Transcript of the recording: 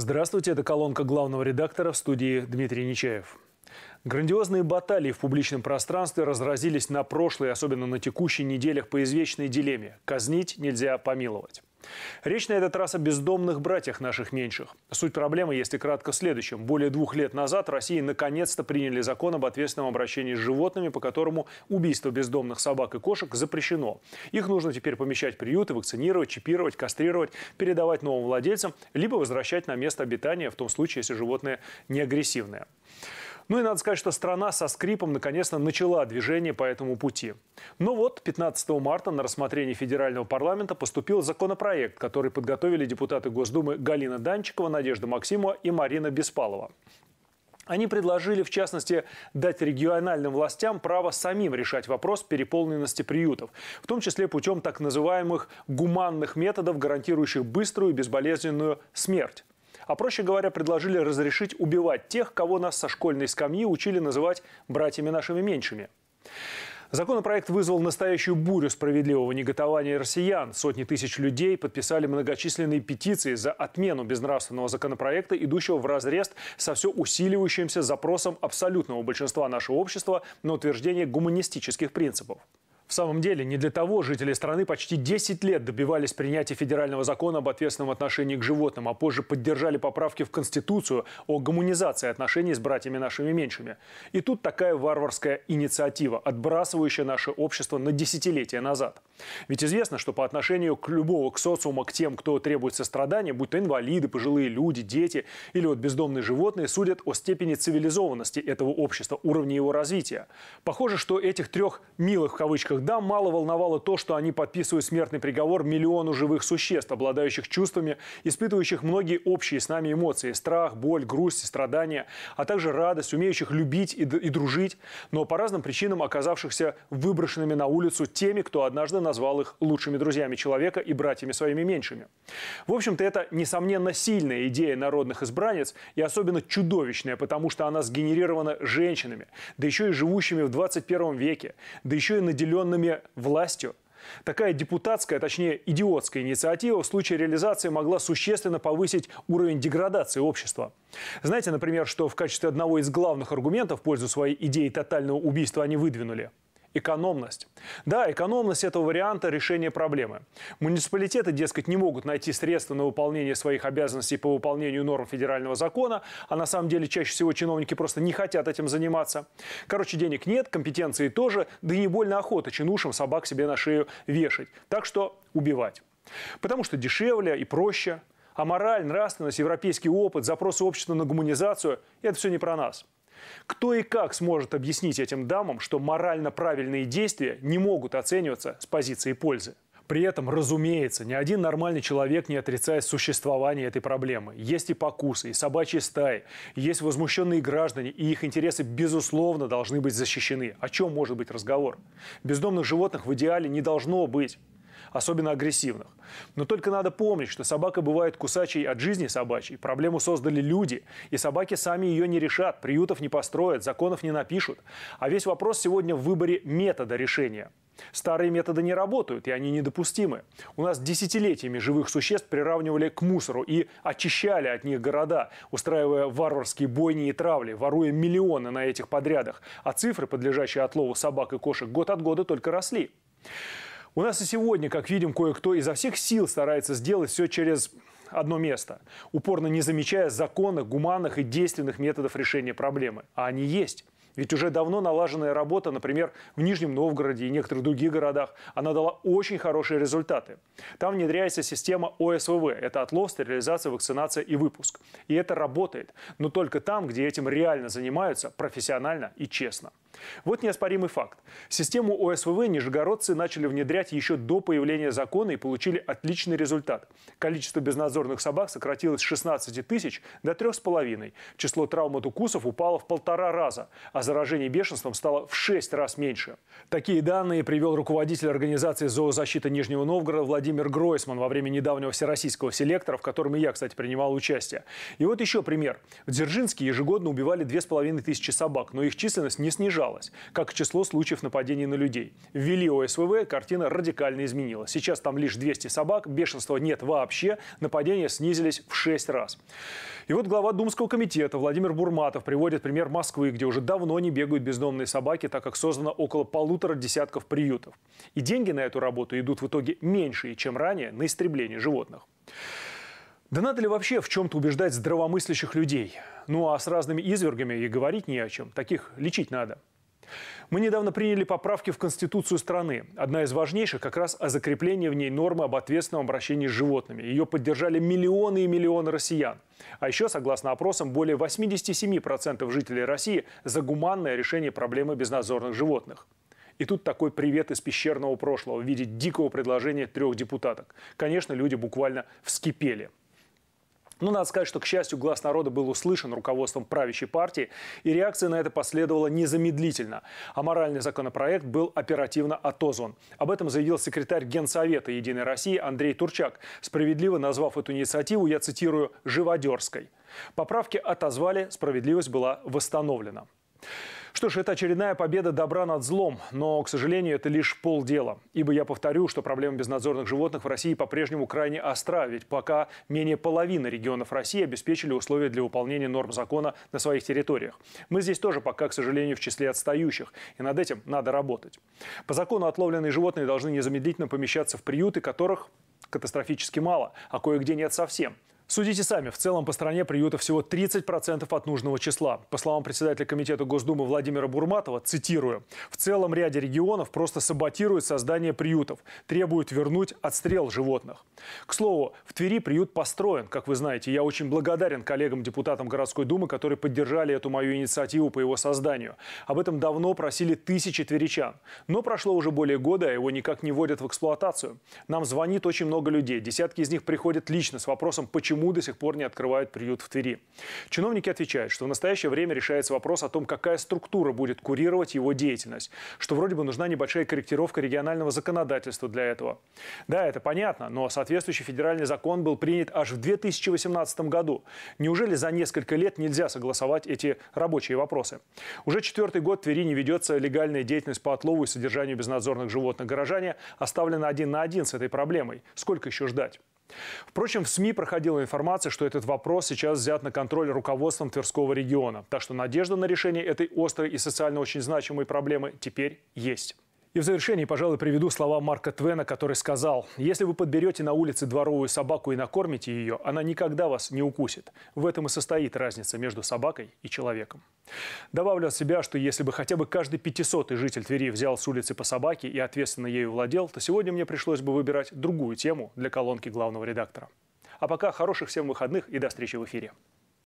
Здравствуйте, это колонка главного редактора в студии Дмитрий Нечаев. Грандиозные баталии в публичном пространстве разразились на прошлой, особенно на текущей неделях по извечной дилемме «казнить нельзя помиловать». Речь на этот раз о бездомных братьях наших меньших. Суть проблемы, если кратко, в следующем. Более двух лет назад в России наконец-то приняли закон об ответственном обращении с животными, по которому убийство бездомных собак и кошек запрещено. Их нужно теперь помещать в приюты, вакцинировать, чипировать, кастрировать, передавать новым владельцам, либо возвращать на место обитания, в том случае, если животное не агрессивное. Ну и надо сказать, что страна со скрипом наконец-то начала движение по этому пути. Но ну вот 15 марта на рассмотрение федерального парламента поступил законопроект, который подготовили депутаты Госдумы Галина Данчикова, Надежда Максимова и Марина Беспалова. Они предложили, в частности, дать региональным властям право самим решать вопрос переполненности приютов, в том числе путем так называемых гуманных методов, гарантирующих быструю и безболезненную смерть а проще говоря, предложили разрешить убивать тех, кого нас со школьной скамьи учили называть братьями нашими меньшими. Законопроект вызвал настоящую бурю справедливого неготования россиян. Сотни тысяч людей подписали многочисленные петиции за отмену безнравственного законопроекта, идущего в разрез со все усиливающимся запросом абсолютного большинства нашего общества на утверждение гуманистических принципов. В самом деле, не для того жители страны почти 10 лет добивались принятия федерального закона об ответственном отношении к животным, а позже поддержали поправки в Конституцию о гуманизации отношений с братьями нашими меньшими. И тут такая варварская инициатива, отбрасывающая наше общество на десятилетия назад. Ведь известно, что по отношению к любого к социума, к тем, кто требует сострадания, будь то инвалиды, пожилые люди, дети или вот бездомные животные, судят о степени цивилизованности этого общества, уровне его развития. Похоже, что этих трех «милых» в кавычках Тогда мало волновало то, что они подписывают смертный приговор миллиону живых существ, обладающих чувствами, испытывающих многие общие с нами эмоции – страх, боль, грусть, страдания, а также радость, умеющих любить и, и дружить, но по разным причинам оказавшихся выброшенными на улицу теми, кто однажды назвал их лучшими друзьями человека и братьями своими меньшими. В общем-то, это, несомненно, сильная идея народных избранниц и особенно чудовищная, потому что она сгенерирована женщинами, да еще и живущими в 21 веке, да еще и наделенными подчиненными властью. Такая депутатская, точнее идиотская инициатива в случае реализации могла существенно повысить уровень деградации общества. Знаете, например, что в качестве одного из главных аргументов в пользу своей идеи тотального убийства они выдвинули – экономность. Да, экономность этого варианта решения проблемы. Муниципалитеты, дескать, не могут найти средства на выполнение своих обязанностей по выполнению норм федерального закона, а на самом деле чаще всего чиновники просто не хотят этим заниматься. Короче, денег нет, компетенции тоже, да и не больно охота чинушам собак себе на шею вешать. Так что убивать. Потому что дешевле и проще. А мораль, нравственность, европейский опыт, запросы общества на гуманизацию – это все не про нас. Кто и как сможет объяснить этим дамам, что морально правильные действия не могут оцениваться с позиции пользы? При этом, разумеется, ни один нормальный человек не отрицает существование этой проблемы. Есть и покусы, и собачьи стаи, есть возмущенные граждане, и их интересы, безусловно, должны быть защищены. О чем может быть разговор? Бездомных животных в идеале не должно быть особенно агрессивных. Но только надо помнить, что собака бывает кусачей от жизни собачьей. Проблему создали люди, и собаки сами ее не решат, приютов не построят, законов не напишут. А весь вопрос сегодня в выборе метода решения. Старые методы не работают, и они недопустимы. У нас десятилетиями живых существ приравнивали к мусору и очищали от них города, устраивая варварские бойни и травли, воруя миллионы на этих подрядах. А цифры, подлежащие отлову собак и кошек, год от года только росли. У нас и сегодня, как видим, кое-кто изо всех сил старается сделать все через одно место, упорно не замечая законных, гуманных и действенных методов решения проблемы. А они есть. Ведь уже давно налаженная работа, например, в Нижнем Новгороде и некоторых других городах, она дала очень хорошие результаты. Там внедряется система ОСВВ – это отлов, стерилизация, вакцинация и выпуск. И это работает, но только там, где этим реально занимаются профессионально и честно. Вот неоспоримый факт. Систему ОСВВ нижегородцы начали внедрять еще до появления закона и получили отличный результат. Количество безнадзорных собак сократилось с 16 тысяч до трех с половиной, Число травм от укусов упало в полтора раза, а заражение бешенством стало в шесть раз меньше. Такие данные привел руководитель организации зоозащиты Нижнего Новгорода Владимир Гройсман во время недавнего всероссийского селектора, в котором и я, кстати, принимал участие. И вот еще пример. В Дзержинске ежегодно убивали две с половиной тысячи собак, но их численность не снижалась снижалось, как число случаев нападений на людей. Ввели ОСВВ, картина радикально изменилась. Сейчас там лишь 200 собак, бешенства нет вообще, нападения снизились в 6 раз. И вот глава Думского комитета Владимир Бурматов приводит пример Москвы, где уже давно не бегают бездомные собаки, так как создано около полутора десятков приютов. И деньги на эту работу идут в итоге меньшие, чем ранее, на истребление животных. Да надо ли вообще в чем-то убеждать здравомыслящих людей? Ну а с разными извергами и говорить не о чем. Таких лечить надо. Мы недавно приняли поправки в Конституцию страны. Одна из важнейших как раз о закреплении в ней нормы об ответственном обращении с животными. Ее поддержали миллионы и миллионы россиян. А еще, согласно опросам, более 87% жителей России за гуманное решение проблемы безнадзорных животных. И тут такой привет из пещерного прошлого в виде дикого предложения трех депутаток. Конечно, люди буквально вскипели. Но ну, надо сказать, что, к счастью, глаз народа был услышан руководством правящей партии, и реакция на это последовала незамедлительно. А моральный законопроект был оперативно отозван. Об этом заявил секретарь Генсовета «Единой России» Андрей Турчак, справедливо назвав эту инициативу, я цитирую, «живодерской». Поправки отозвали, справедливость была восстановлена. Что ж, это очередная победа добра над злом, но, к сожалению, это лишь полдела. Ибо я повторю, что проблема безнадзорных животных в России по-прежнему крайне остра, ведь пока менее половины регионов России обеспечили условия для выполнения норм закона на своих территориях. Мы здесь тоже пока, к сожалению, в числе отстающих, и над этим надо работать. По закону отловленные животные должны незамедлительно помещаться в приюты, которых катастрофически мало, а кое-где нет совсем – Судите сами, в целом по стране приюта всего 30% от нужного числа. По словам председателя Комитета Госдумы Владимира Бурматова, цитирую, «В целом ряде регионов просто саботируют создание приютов, требуют вернуть отстрел животных». К слову, в Твери приют построен, как вы знаете. Я очень благодарен коллегам-депутатам городской думы, которые поддержали эту мою инициативу по его созданию. Об этом давно просили тысячи тверичан. Но прошло уже более года, а его никак не вводят в эксплуатацию. Нам звонит очень много людей. Десятки из них приходят лично с вопросом, почему почему до сих пор не открывают приют в Твери. Чиновники отвечают, что в настоящее время решается вопрос о том, какая структура будет курировать его деятельность, что вроде бы нужна небольшая корректировка регионального законодательства для этого. Да, это понятно, но соответствующий федеральный закон был принят аж в 2018 году. Неужели за несколько лет нельзя согласовать эти рабочие вопросы? Уже четвертый год в Твери не ведется легальная деятельность по отлову и содержанию безнадзорных животных. Горожане оставлены один на один с этой проблемой. Сколько еще ждать? Впрочем, в СМИ проходила информация, что этот вопрос сейчас взят на контроль руководством Тверского региона. Так что надежда на решение этой острой и социально очень значимой проблемы теперь есть. И в завершении, пожалуй, приведу слова Марка Твена, который сказал, «Если вы подберете на улице дворовую собаку и накормите ее, она никогда вас не укусит. В этом и состоит разница между собакой и человеком». Добавлю от себя, что если бы хотя бы каждый пятисотый житель Твери взял с улицы по собаке и ответственно ею владел, то сегодня мне пришлось бы выбирать другую тему для колонки главного редактора. А пока хороших всем выходных и до встречи в эфире.